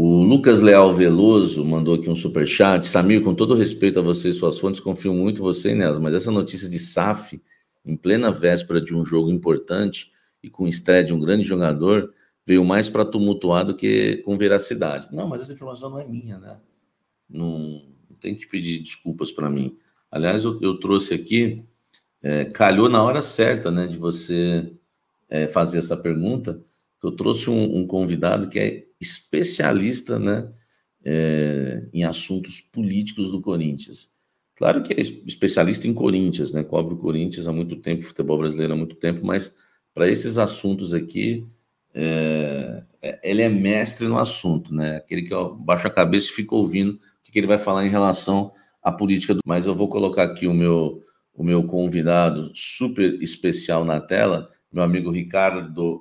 O Lucas Leal Veloso mandou aqui um super chat. Samir, com todo respeito a você e suas fontes, confio muito em você nelas, mas essa notícia de SAF, em plena véspera de um jogo importante e com estreia de um grande jogador, veio mais para tumultuar do que com veracidade. Não, mas essa informação não é minha, né? Não, não tem que pedir desculpas para mim. Aliás, eu, eu trouxe aqui, é, calhou na hora certa, né, de você é, fazer essa pergunta. Eu trouxe um, um convidado que é especialista né, é, em assuntos políticos do Corinthians. Claro que é especialista em Corinthians, né? Cobre o Corinthians há muito tempo, futebol brasileiro há muito tempo, mas para esses assuntos aqui, é, é, ele é mestre no assunto, né? Aquele que baixa a cabeça e fica ouvindo o que, que ele vai falar em relação à política do. Mas eu vou colocar aqui o meu, o meu convidado super especial na tela, meu amigo Ricardo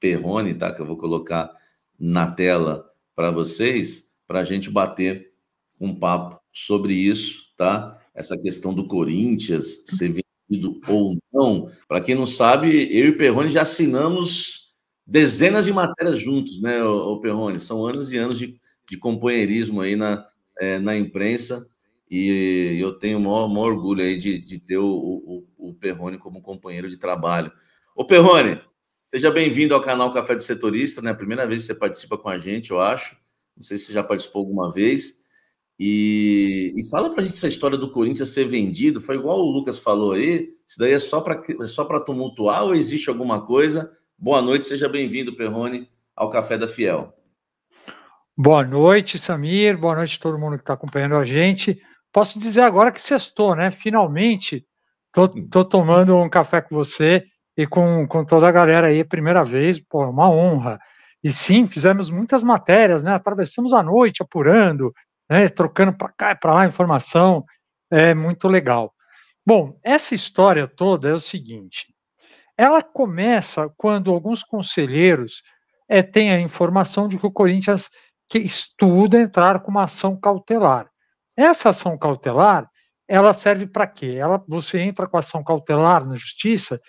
Perrone, tá? Que eu vou colocar na tela para vocês, para a gente bater um papo sobre isso, tá? Essa questão do Corinthians ser vendido ou não. Para quem não sabe, eu e o Perrone já assinamos dezenas de matérias juntos, né, o Perrone? São anos e anos de, de companheirismo aí na, é, na imprensa e eu tenho o maior, maior orgulho aí de, de ter o, o, o Perrone como companheiro de trabalho. Ô Perrone, Seja bem-vindo ao canal Café do Setorista, né? Primeira vez que você participa com a gente, eu acho. Não sei se você já participou alguma vez. E, e fala pra gente essa história do Corinthians ser vendido. Foi igual o Lucas falou aí. Isso daí é só para é só pra tumultuar ou existe alguma coisa? Boa noite, seja bem-vindo, Perrone, ao Café da Fiel. Boa noite, Samir. Boa noite a todo mundo que está acompanhando a gente. Posso dizer agora que sextou, né? Finalmente, tô, tô tomando um café com você e com, com toda a galera aí, primeira vez, pô, é uma honra. E sim, fizemos muitas matérias, né? Atravessamos a noite apurando, né? trocando para cá e para lá informação. É muito legal. Bom, essa história toda é o seguinte: ela começa quando alguns conselheiros é, têm a informação de que o Corinthians que estuda entrar com uma ação cautelar. Essa ação cautelar, ela serve para quê? Ela, você entra com a ação cautelar na justiça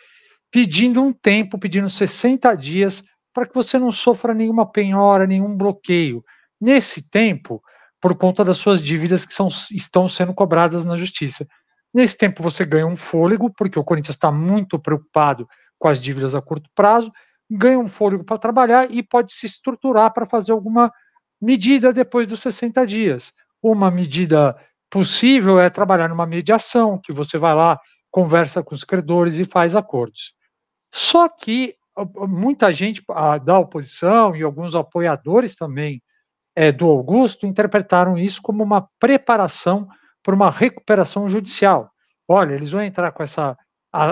pedindo um tempo, pedindo 60 dias, para que você não sofra nenhuma penhora, nenhum bloqueio. Nesse tempo, por conta das suas dívidas que são, estão sendo cobradas na justiça. Nesse tempo, você ganha um fôlego, porque o Corinthians está muito preocupado com as dívidas a curto prazo, ganha um fôlego para trabalhar e pode se estruturar para fazer alguma medida depois dos 60 dias. Uma medida possível é trabalhar numa mediação, que você vai lá, conversa com os credores e faz acordos. Só que muita gente da oposição e alguns apoiadores também é, do Augusto interpretaram isso como uma preparação para uma recuperação judicial. Olha, eles vão entrar com essa,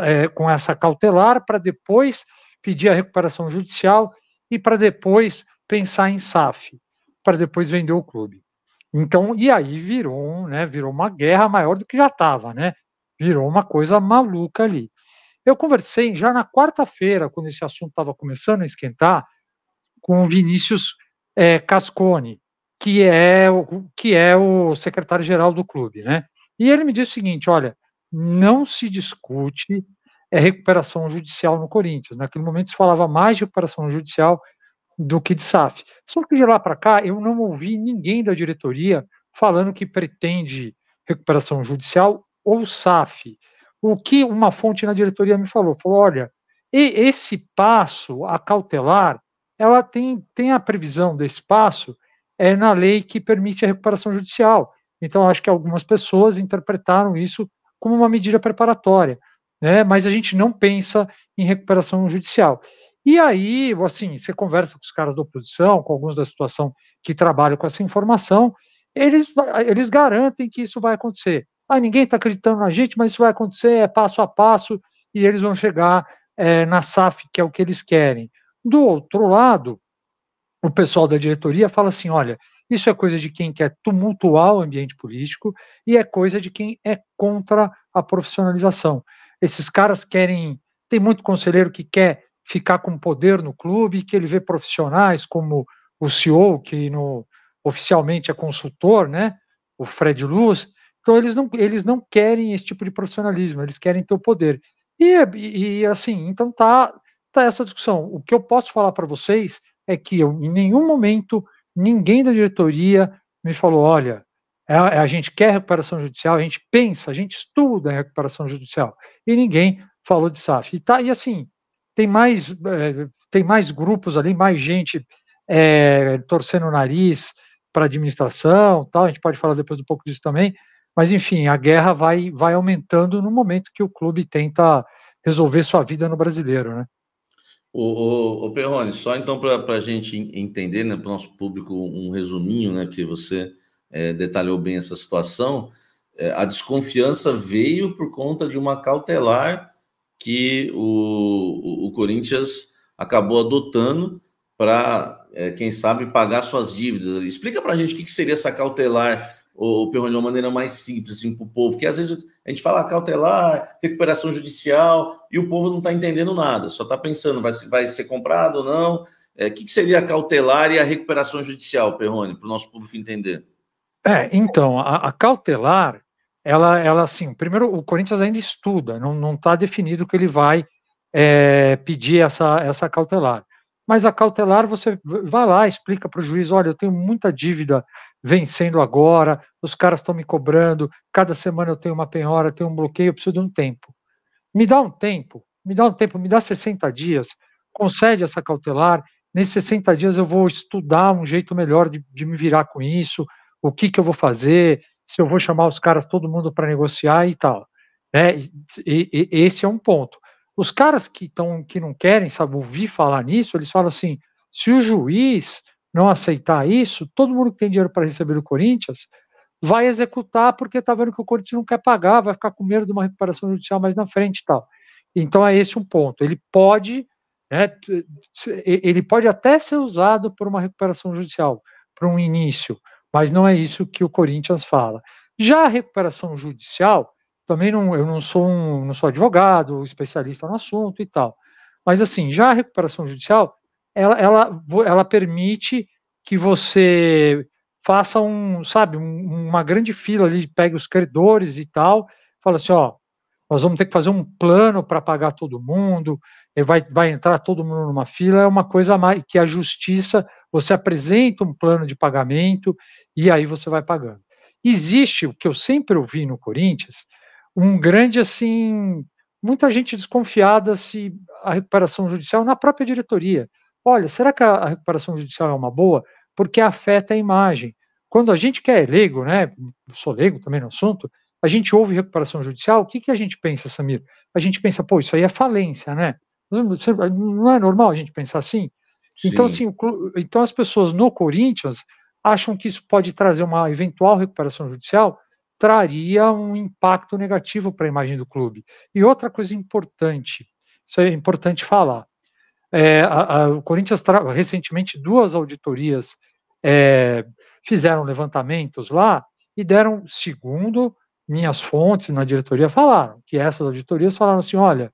é, com essa cautelar para depois pedir a recuperação judicial e para depois pensar em SAF, para depois vender o clube. Então, e aí virou, né, virou uma guerra maior do que já estava, né? Virou uma coisa maluca ali. Eu conversei já na quarta-feira, quando esse assunto estava começando a esquentar, com o Vinícius é, Cascone, que é, o, que é o secretário-geral do clube, né? E ele me disse o seguinte: olha, não se discute é, recuperação judicial no Corinthians. Naquele momento se falava mais de recuperação judicial do que de SAF. Só que de lá para cá eu não ouvi ninguém da diretoria falando que pretende recuperação judicial ou SAF o que uma fonte na diretoria me falou, falou, olha, esse passo, a cautelar, ela tem, tem a previsão desse passo é, na lei que permite a recuperação judicial. Então, acho que algumas pessoas interpretaram isso como uma medida preparatória, né? mas a gente não pensa em recuperação judicial. E aí, assim, você conversa com os caras da oposição, com alguns da situação que trabalham com essa informação, eles, eles garantem que isso vai acontecer ah, ninguém está acreditando na gente, mas isso vai acontecer é passo a passo e eles vão chegar é, na SAF, que é o que eles querem. Do outro lado, o pessoal da diretoria fala assim: olha, isso é coisa de quem quer tumultuar o ambiente político e é coisa de quem é contra a profissionalização. Esses caras querem. Tem muito conselheiro que quer ficar com poder no clube, que ele vê profissionais como o CEO, que no, oficialmente é consultor, né? O Fred Luz, então eles não, eles não querem esse tipo de profissionalismo, eles querem ter o poder. E, e, e assim, então tá, tá essa discussão. O que eu posso falar para vocês é que eu, em nenhum momento ninguém da diretoria me falou, olha, a, é, é, a gente quer recuperação judicial, a gente pensa, a gente estuda a recuperação judicial. E ninguém falou de SAF. E, tá, e assim, tem mais, é, tem mais grupos ali, mais gente é, torcendo o nariz para a administração, tal, a gente pode falar depois um pouco disso também, mas, enfim, a guerra vai, vai aumentando no momento que o clube tenta resolver sua vida no brasileiro, né? O, o, o Perrone, só então para a gente entender, né, para o nosso público, um resuminho, né, que você é, detalhou bem essa situação, é, a desconfiança veio por conta de uma cautelar que o, o, o Corinthians acabou adotando para, é, quem sabe, pagar suas dívidas. Explica para a gente o que, que seria essa cautelar o Perrone, de uma maneira mais simples assim, para o povo, que às vezes a gente fala ah, cautelar, recuperação judicial, e o povo não está entendendo nada, só está pensando, vai, vai ser comprado ou não. O é, que, que, seria a cautelar e a recuperação judicial, Perrone, para o nosso público entender? É, então, a, a, cautelar, ela, ela assim, primeiro o Corinthians ainda estuda, não está definido que ele vai é, pedir essa, essa cautelar mas a cautelar você vai lá, explica para o juiz, olha, eu tenho muita dívida vencendo agora, os caras estão me cobrando, cada semana eu tenho uma penhora, tenho um bloqueio, eu preciso de um tempo. Me dá um tempo, me dá um tempo, me dá 60 dias, concede essa cautelar, nesses 60 dias eu vou estudar um jeito melhor de, de me virar com isso, o que, que eu vou fazer, se eu vou chamar os caras, todo mundo para negociar e tal. É, E, e, esse é um ponto. Os caras que, estão que não querem sabe, ouvir falar nisso, eles falam assim: se o juiz não aceitar isso, todo mundo que tem dinheiro para receber o Corinthians vai executar porque está vendo que o Corinthians não quer pagar, vai ficar com medo de uma recuperação judicial mais na frente e tal. Então é esse um ponto. Ele pode, né, ele pode até ser usado por uma recuperação judicial, para um início, mas não é isso que o Corinthians fala. Já a recuperação judicial, também não, eu não sou um, não sou advogado, especialista no assunto e tal. Mas assim, já a recuperação judicial, ela, ela, ela permite que você faça um, sabe, um, uma grande fila ali, pegue os credores e tal, fala assim, ó, nós vamos ter que fazer um plano para pagar todo mundo, vai, vai entrar todo mundo numa fila, é uma coisa mais que a justiça, você apresenta um plano de pagamento e aí você vai pagando. Existe o que eu sempre ouvi no Corinthians, um grande assim, muita gente desconfiada se a recuperação judicial é na própria diretoria. Olha, será que a recuperação judicial é uma boa? Porque afeta a imagem. Quando a gente que é leigo, né, sou leigo também no assunto, a gente ouve recuperação judicial, o que, que a gente pensa, Samir? A gente pensa, pô, isso aí é falência, né? Não é normal a gente pensar assim? Então, Sim. Então, assim, então as pessoas no Corinthians acham que isso pode trazer uma eventual recuperação judicial traria um impacto negativo para a imagem do clube. E outra coisa importante, isso é importante falar, é, a, a, o Corinthians recentemente duas auditorias é, fizeram levantamentos lá e deram, segundo minhas fontes na diretoria falaram, que essas auditorias falaram assim, olha,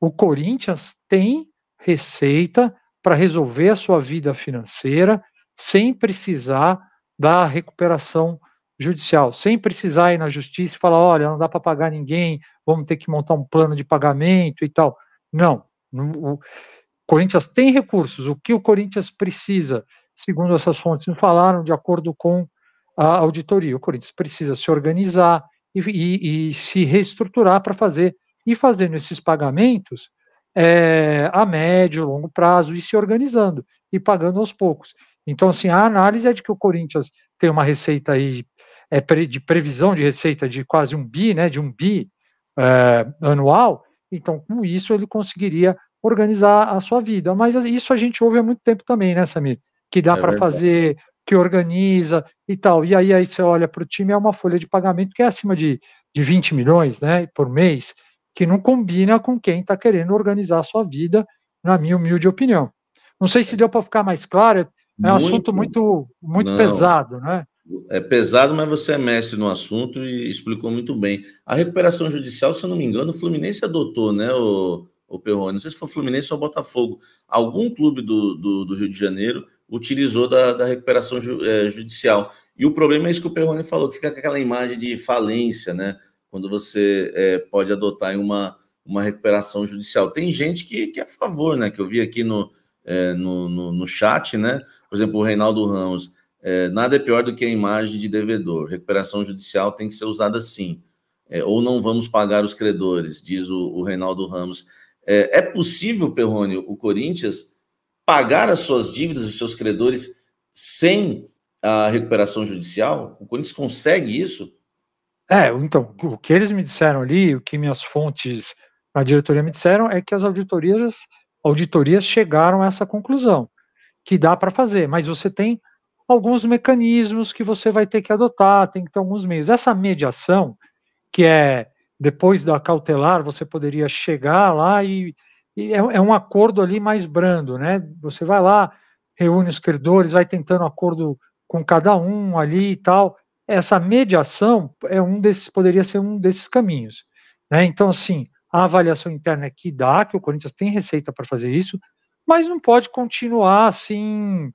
o Corinthians tem receita para resolver a sua vida financeira sem precisar da recuperação judicial, sem precisar ir na justiça e falar, olha, não dá para pagar ninguém, vamos ter que montar um plano de pagamento e tal. Não. O Corinthians tem recursos. O que o Corinthians precisa, segundo essas fontes não falaram, de acordo com a auditoria, o Corinthians precisa se organizar e, e, e se reestruturar para fazer. E fazendo esses pagamentos é, a médio, longo prazo, e se organizando e pagando aos poucos. Então, assim, a análise é de que o Corinthians tem uma receita aí é, de previsão de receita de quase um bi, né, de um bi é, anual, então com isso ele conseguiria organizar a sua vida. Mas assim, isso a gente ouve há muito tempo também, né, Samir? Que dá é para fazer, que organiza e tal. E aí, aí você olha para o time, é uma folha de pagamento que é acima de, de 20 milhões né, por mês, que não combina com quem está querendo organizar a sua vida, na minha humilde opinião. Não sei se é. deu para ficar mais claro, é um muito, assunto muito, muito pesado, né? é pesado, mas você é mestre no assunto e explicou muito bem. A recuperação judicial, se eu não me engano, o Fluminense adotou, né, o, o Perrone? Não sei se foi o Fluminense ou o Botafogo. Algum clube do, do, do Rio de Janeiro utilizou da, da recuperação ju, é, judicial. E o problema é isso que o Perrone falou, que fica com aquela imagem de falência, né? Quando você é, pode adotar uma, uma recuperação judicial. Tem gente que, que é a favor, né? Que eu vi aqui no, é, no, no, no chat, né? Por exemplo, o Reinaldo Ramos é, nada é pior do que a imagem de devedor. Recuperação judicial tem que ser usada sim. É, ou não vamos pagar os credores, diz o, o Reinaldo Ramos. É, é possível, Perrone, o Corinthians pagar as suas dívidas, os seus credores, sem a recuperação judicial? O Corinthians consegue isso? É, então, o que eles me disseram ali, o que minhas fontes na diretoria me disseram, é que as auditorias, auditorias chegaram a essa conclusão, que dá para fazer, mas você tem alguns mecanismos que você vai ter que adotar, tem que ter alguns meios. Essa mediação, que é depois da cautelar, você poderia chegar lá e, e é, é, um acordo ali mais brando, né? Você vai lá, reúne os credores, vai tentando acordo com cada um ali e tal. Essa mediação é um desses, poderia ser um desses caminhos, né? Então, assim, a avaliação interna é que dá, que o Corinthians tem receita para fazer isso, mas não pode continuar assim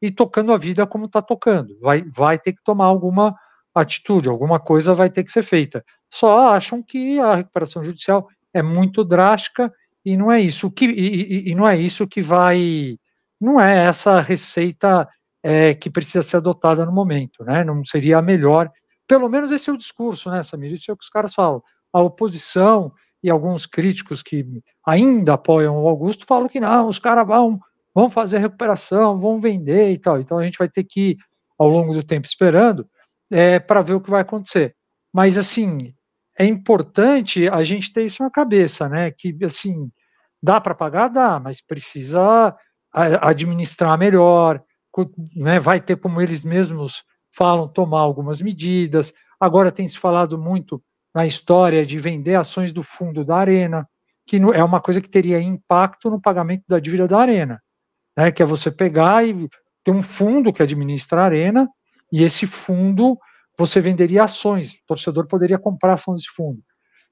e tocando a vida como está tocando. Vai, vai ter que tomar alguma atitude, alguma coisa vai ter que ser feita. Só acham que a recuperação judicial é muito drástica e não é isso que e, e, e não é isso que vai, não é essa receita é, que precisa ser adotada no momento, né? Não seria a melhor. Pelo menos esse é o discurso, né, Samir? Isso é o que os caras falam. A oposição e alguns críticos que ainda apoiam o Augusto falam que não, os caras vão vamos fazer a recuperação, vamos vender e tal. Então a gente vai ter que ir ao longo do tempo esperando é, para ver o que vai acontecer. Mas assim é importante a gente ter isso na cabeça, né? Que assim dá para pagar, dá, mas precisa administrar melhor, né? Vai ter como eles mesmos falam tomar algumas medidas. Agora tem se falado muito na história de vender ações do fundo da arena, que é uma coisa que teria impacto no pagamento da dívida da arena né, que é você pegar e ter um fundo que administra a arena, e esse fundo você venderia ações, o torcedor poderia comprar ação desse fundo.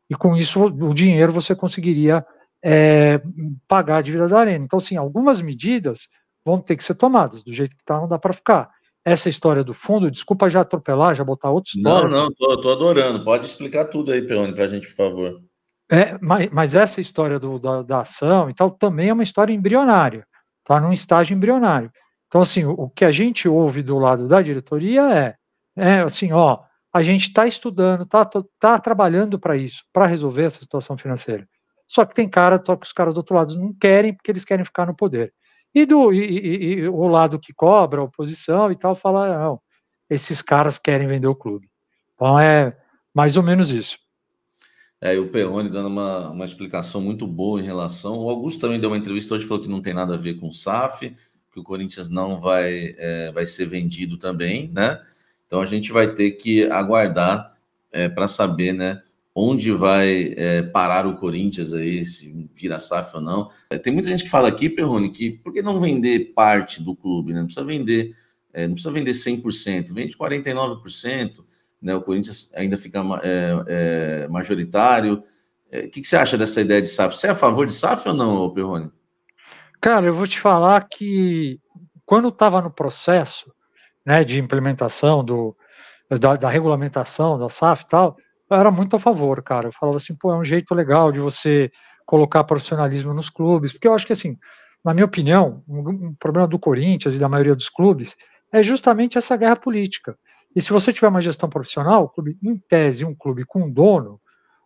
E com isso, o dinheiro você conseguiria é, pagar a dívida da arena. Então, assim, algumas medidas vão ter que ser tomadas, do jeito que está, não dá para ficar. Essa história do fundo, desculpa já atropelar, já botar outros. Não, não, tô, tô, adorando. Pode explicar tudo aí, Peone, para a gente, por favor. É, mas, mas essa história do, da, da ação e tal também é uma história embrionária está num estágio embrionário. Então, assim, o, que a gente ouve do lado da diretoria é, é assim, ó, a gente está estudando, está tá trabalhando para isso, para resolver essa situação financeira. Só que tem cara, que os caras do outro lado não querem, porque eles querem ficar no poder. E, do, e, e, e o lado que cobra, a oposição e tal, fala, não, esses caras querem vender o clube. Então é mais ou menos isso. É, e o Perrone dando uma, uma explicação muito boa em relação. O Augusto também deu uma entrevista hoje, falou que não tem nada a ver com o SAF, que o Corinthians não vai, é, vai ser vendido também, né? Então a gente vai ter que aguardar é, para saber, né? Onde vai é, parar o Corinthians aí, se vira SAF ou não. É, tem muita gente que fala aqui, Perrone, que por que não vender parte do clube, né? Não precisa vender, é, não precisa vender 100%, vende 49% né? O Corinthians ainda fica é, é, majoritário. É, o que, que, você acha dessa ideia de SAF? Você é a favor de SAF ou não, Perrone? Cara, eu vou te falar que quando estava no processo né, de implementação do, da, da, regulamentação da SAF e tal, eu era muito a favor, cara. Eu falava assim, pô, é um jeito legal de você colocar profissionalismo nos clubes, porque eu acho que assim, na minha opinião, um, um problema do Corinthians e da maioria dos clubes é justamente essa guerra política. E se você tiver uma gestão profissional, clube, em tese, um clube com dono,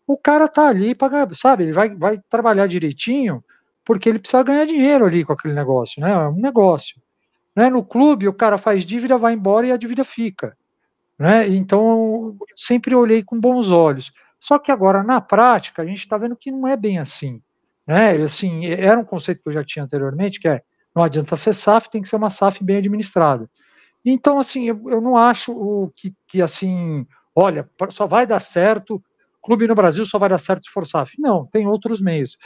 o cara tá ali para sabe, ele vai, vai trabalhar direitinho, porque ele precisa ganhar dinheiro ali com aquele negócio, né? É um negócio. Né? No clube, o cara faz dívida, vai embora e a dívida fica. Né? Então, sempre olhei com bons olhos. Só que agora, na prática, a gente está vendo que não é bem assim. Né? Assim, era um conceito que eu já tinha anteriormente, que é não adianta ser SAF, tem que ser uma SAF bem administrada. Então, assim, eu, eu não acho o que, que, assim, olha, só vai dar certo, clube no Brasil só vai dar certo se for SAF. Não, tem outros meios.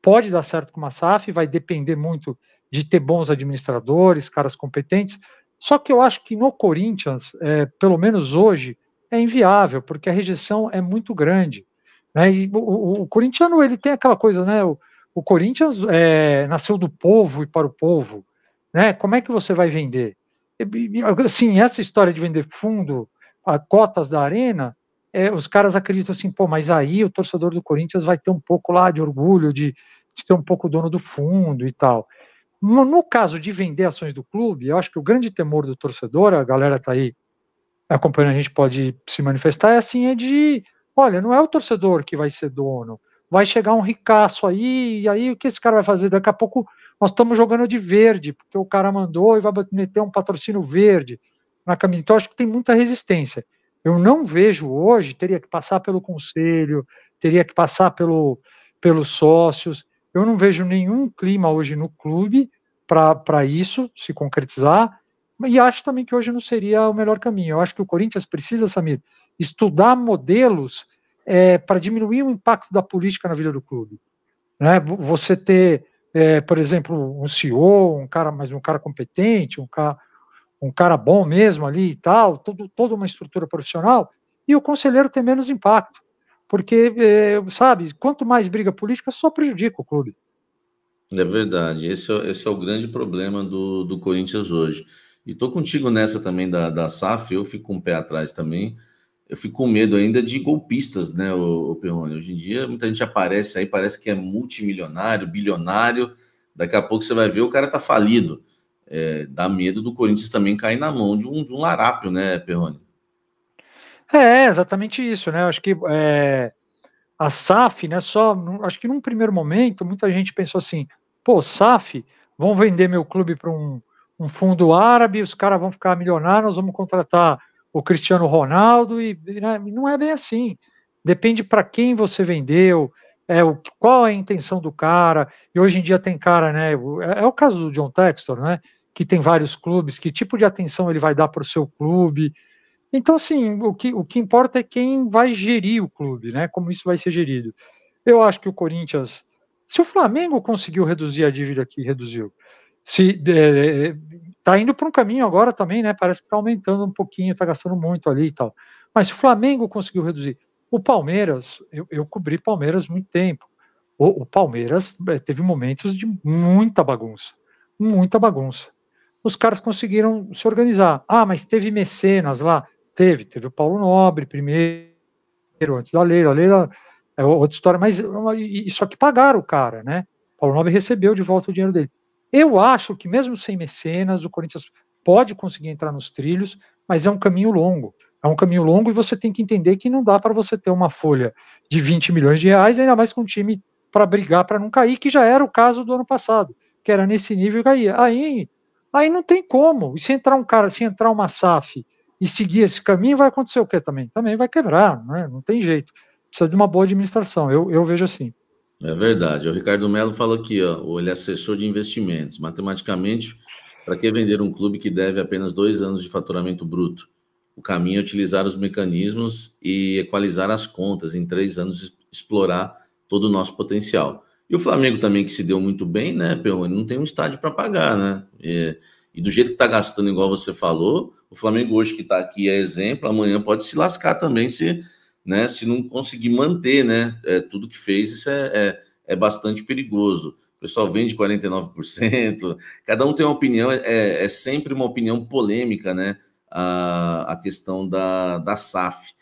Pode dar certo com uma SAF, vai depender muito de ter bons administradores, caras competentes. Só que eu acho que no Corinthians, é, pelo menos hoje, é inviável, porque a rejeição é muito grande. Né? E o, o, o corintiano ele tem aquela coisa, né? O, o Corinthians é, nasceu do povo e para o povo. Né? Como é que você vai vender? assim, essa história de vender fundo a cotas da arena, é, os caras acreditam assim, pô, mas aí o torcedor do Corinthians vai ter um pouco lá de orgulho de, de ser um pouco dono do fundo e tal. No, no, caso de vender ações do clube, eu acho que o grande temor do torcedor, a galera tá aí acompanhando, a gente pode se manifestar, é assim, é de, olha, não é o torcedor que vai ser dono, vai chegar um ricaço aí, e aí o que esse cara vai fazer? Daqui a pouco nós estamos jogando de verde, porque o cara mandou e vai meter um patrocínio verde na camisa. Então, acho que tem muita resistência. Eu não vejo hoje, teria que passar pelo conselho, teria que passar pelo, pelos sócios. Eu não vejo nenhum clima hoje no clube para isso se concretizar. E acho também que hoje não seria o melhor caminho. Eu acho que o Corinthians precisa, Samir, estudar modelos é, eh, para diminuir o impacto da política na vida do clube. Né? Você ter é, por exemplo, um CEO, um cara, mas um cara competente, um cara, um cara bom mesmo ali e tal, todo, toda uma estrutura profissional, e o conselheiro tem menos impacto. Porque, é, sabe, quanto mais briga política, só prejudica o clube. É verdade, esse é, esse é o grande problema do, do Corinthians hoje. E tô contigo nessa também da, da SAF, eu fico com um pé atrás também, eu fico com medo ainda de golpistas, né, o, o Perrone? Hoje em dia, muita gente aparece aí, parece que é multimilionário, bilionário. Daqui a pouco você vai ver o cara tá falido. É, dá medo do Corinthians também cair na mão de um, de um larápio, né, Perrone? É, exatamente isso, né? Acho que é, a SAF, né, só, acho que num primeiro momento, muita gente pensou assim, pô, SAF, vão vender meu clube para um, um fundo árabe, os caras vão ficar milionários, nós vamos contratar o Cristiano Ronaldo, e né, não é bem assim. Depende para quem você vendeu, é, o, qual é a intenção do cara, e hoje em dia tem cara, né? É, é o caso do John Textor, né? Que tem vários clubes, que tipo de atenção ele vai dar para o seu clube. Então, assim, o que, o que importa é quem vai gerir o clube, né? Como isso vai ser gerido. Eu acho que o Corinthians. Se o Flamengo conseguiu reduzir a dívida que reduziu, se é, tá indo para um caminho agora também, né? Parece que está aumentando um pouquinho, está gastando muito ali e tal. Mas se o Flamengo conseguiu reduzir. O Palmeiras, eu, eu cobri Palmeiras muito tempo. O, o, Palmeiras é, teve momentos de muita bagunça, muita bagunça. Os caras conseguiram se organizar. Ah, mas teve mecenas lá? Teve, teve o Paulo Nobre primeiro, antes da Leila. A Leila é outra história, mas isso aqui pagaram o cara, né? O Paulo Nobre recebeu de volta o dinheiro dele. Eu acho que mesmo sem mecenas, o Corinthians pode conseguir entrar nos trilhos, mas é um caminho longo. É um caminho longo e você tem que entender que não dá para você ter uma folha de 20 milhões de reais, ainda mais com um time para brigar para não cair, que já era o caso do ano passado, que era nesse nível e caía. Aí, aí não tem como. E se entrar um cara, se entrar uma SAF e seguir esse caminho, vai acontecer o quê também? Também vai quebrar, né? não tem jeito. Precisa de uma boa administração, eu, eu vejo assim. É verdade. O Ricardo Melo falou aqui, ó, ele é assessor de investimentos. Matematicamente, para que vender um clube que deve apenas dois anos de faturamento bruto? O caminho é utilizar os mecanismos e equalizar as contas, em três anos explorar todo o nosso potencial. E o Flamengo também, que se deu muito bem, né, Perrone? Não tem um estádio para pagar, né? E, e do jeito que está gastando, igual você falou, o Flamengo hoje que está aqui é exemplo, amanhã pode se lascar também se né? Se não conseguir manter, né? É, tudo que fez, isso é, é, é bastante perigoso. O pessoal vende 49%, cada um tem uma opinião, é, é, é sempre uma opinião polêmica, né? A, a questão da, da SAF.